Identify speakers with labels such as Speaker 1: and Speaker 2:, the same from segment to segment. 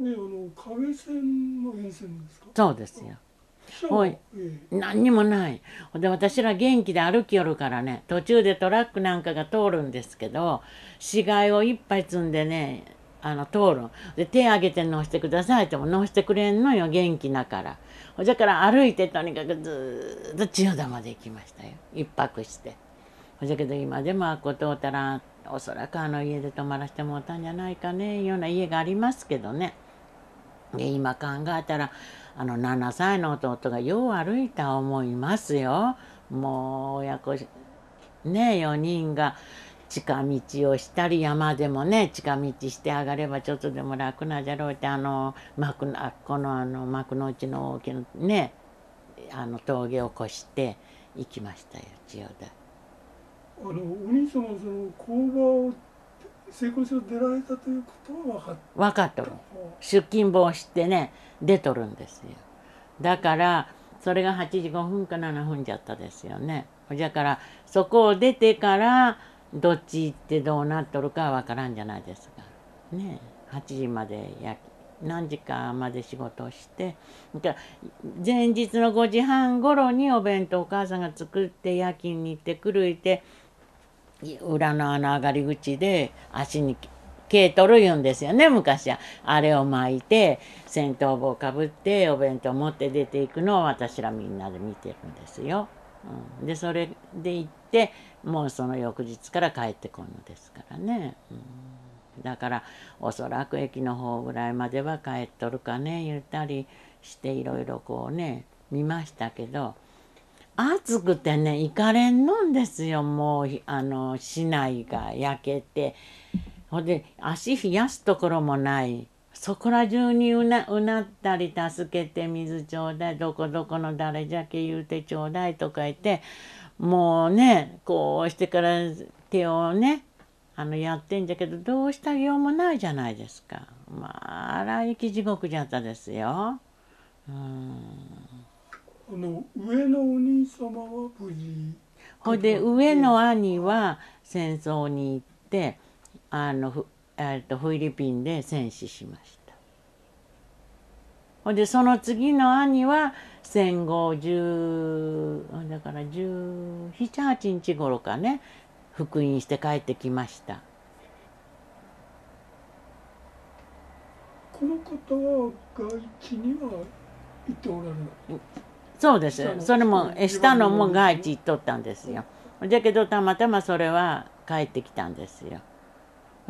Speaker 1: ねあの亀線の沿線ですかそうですよおい、何にもないで私ら元気で歩きよるからね途中でトラックなんかが通るんですけど死骸をいっぱい積んでねあの通るで手挙げて乗してくださいっても乗してくれんのよ元気だからほじゃから歩いてとにかくずっと千代田まで行きましたよ一泊してほじゃけど今でもあっこ通ったらおそらくあの家で泊まらせてもらったんじゃないかねいうような家がありますけどねで今考えたらあの7歳の弟がよう歩いた思いますよ。もう親子ね4人が近道をしたり山でもね近道して上がればちょっとでも楽なじゃろうってあの幕あこのあの幕の内の大きなねあの峠を越して行きましたよ千代田。あのお兄様その工場成功症出られたということは分かった分かった出勤防止ってね出とるんですよだからそれが8時5分か7分じゃったですよねじゃからそこを出てからどっち行ってどうなっとるかは分からんじゃないですかね8時までや何時かまで仕事をして前日の5時半ごろにお弁当お母さんが作って夜勤に行ってくるいて裏の穴上がり口で足に毛取る言うんですよね昔はあれを巻いて戦闘帽かぶってお弁当持って出ていくのを私らみんなで見てるんですよ。うん、でそれで行ってもうその翌日から帰ってこんのですからね、うん、だからおそらく駅の方ぐらいまでは帰っとるかね言ったりしていろいろこうね見ましたけど。暑くてね行かれんのんですよもうあの市内が焼けてほんで足冷やすところもないそこら中にうなうなったり助けて水ちょうだいどこどこの誰じゃけ言うてちょうだいとか言ってもうねこうしてから手をねあのやってんじゃけどどうしたようもないじゃないですかまあ荒い生き地獄じゃったですようん。この上のお兄様は無事ほいで上の兄は戦争に行ってあのふえっとフィリピンで戦死しましたほいでその次の兄は戦後10だから1718日頃かね復員して帰ってきましたこの方は外地には行っておられないそうですそれも下のも外地行っとったんですよじゃけどたまたまそれは帰ってきたんですよ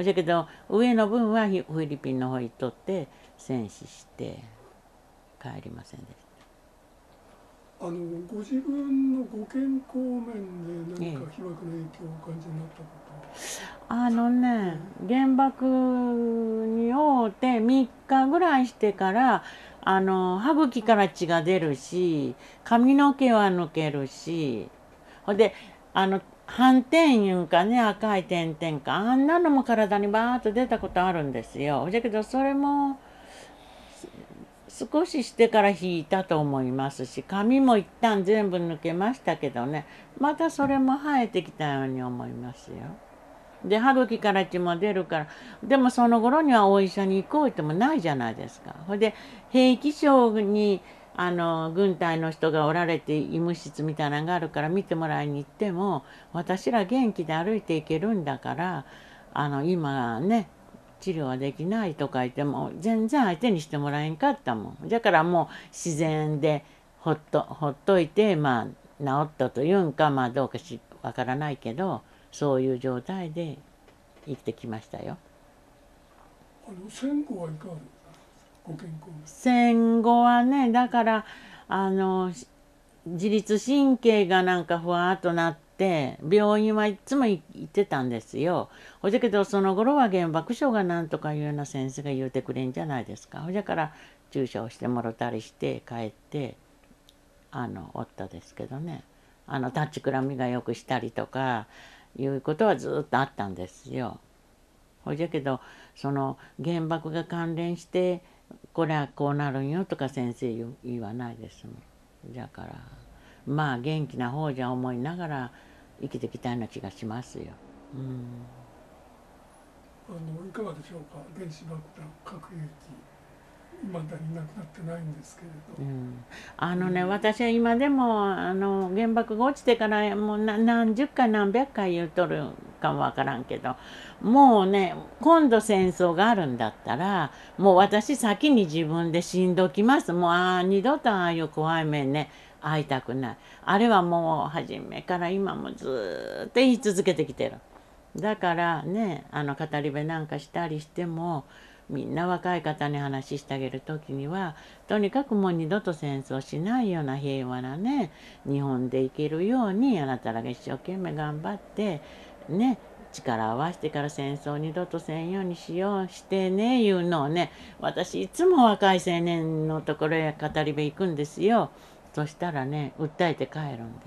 Speaker 1: じゃけど上の分はフィリピンの方行っとって戦死して帰りませんでしたあのご自分のご健康面で何か被爆の影響をお感じになったことあのね原爆におうて3日ぐらいしてからあの歯茎から血が出るし髪の毛は抜けるしほんであの斑点いうかね赤い点々かあんなのも体にバーッと出たことあるんですよ。だけどそれも少ししてから引いたと思いますし髪も一旦全部抜けましたけどねまたそれも生えてきたように思いますよ。で歯茎から血も出るからでもその頃にはお医者に行こうってもないじゃないですか。ほいで兵器省にあの軍隊の人がおられて医務室みたいなのがあるから見てもらいに行っても私ら元気で歩いていけるんだからあの今ね治療はできないとか言っても全然相手にしてもらえんかったもんだからもう自然でほっとほっといてまあ治ったというんかまあどうかしわからないけどそういう状態で生きてきましたよ。戦後はいかがご健康戦後はねだからあの自律神経がなんかふわっとなって。、病院はいつも行ってたんですよ。ほじゃけど、その頃は原爆症がなんとかいうような先生が言うてくれんじゃないですか。ほじゃから、注射をしてもろたりして帰って、あの、おったですけどね。あの、立ちくらみがよくしたりとか、いうことはずっとあったんですよ。ほいじゃけどその原爆が関連してこれはこうなるんよとか先生言わないですもん。だからまあ元気な方じゃ思いながら生きてきたような気がしますよ。うんあのいかがでしょうか原子爆弾核兵器まだになくなってないんですけれど、うん、あのね、うん、私は今でもあの原爆が落ちてからもうな何十回何百回言うとるかもわからんけどもうね今度戦争があるんだったらもう私先に自分で死んどきますもうああ二度とああいう怖い面ね会いたくないあれはもう初めから今もずっと言い続けてきてるだからねあの語り部なんかしたりしてもみんな若い方に話してあげる時にはとにかくもう二度と戦争しないような平和なね日本で生きるようにあなたらが一生懸命頑張ってね力を合わせてから戦争二度とせんようにしようしてねいうのをね私いつも若い青年のところへ語り部行くんですよ。そしたらね訴えて帰るんで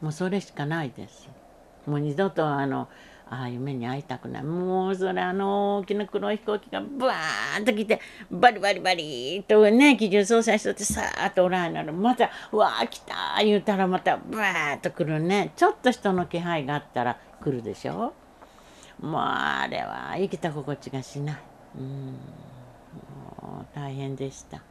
Speaker 1: すもうそれしかないですもう二度とあのああ夢に会いたくないもうそれあの大きな黒い飛行機がブワーンと来てバリバリバリとね機銃操作しとってさーっとおらんなるまた「うわー来た!」言うたらまたブワーッと来るねちょっと人の気配があったら来るでしょもうあれは生きた心地がしないうん大変でした。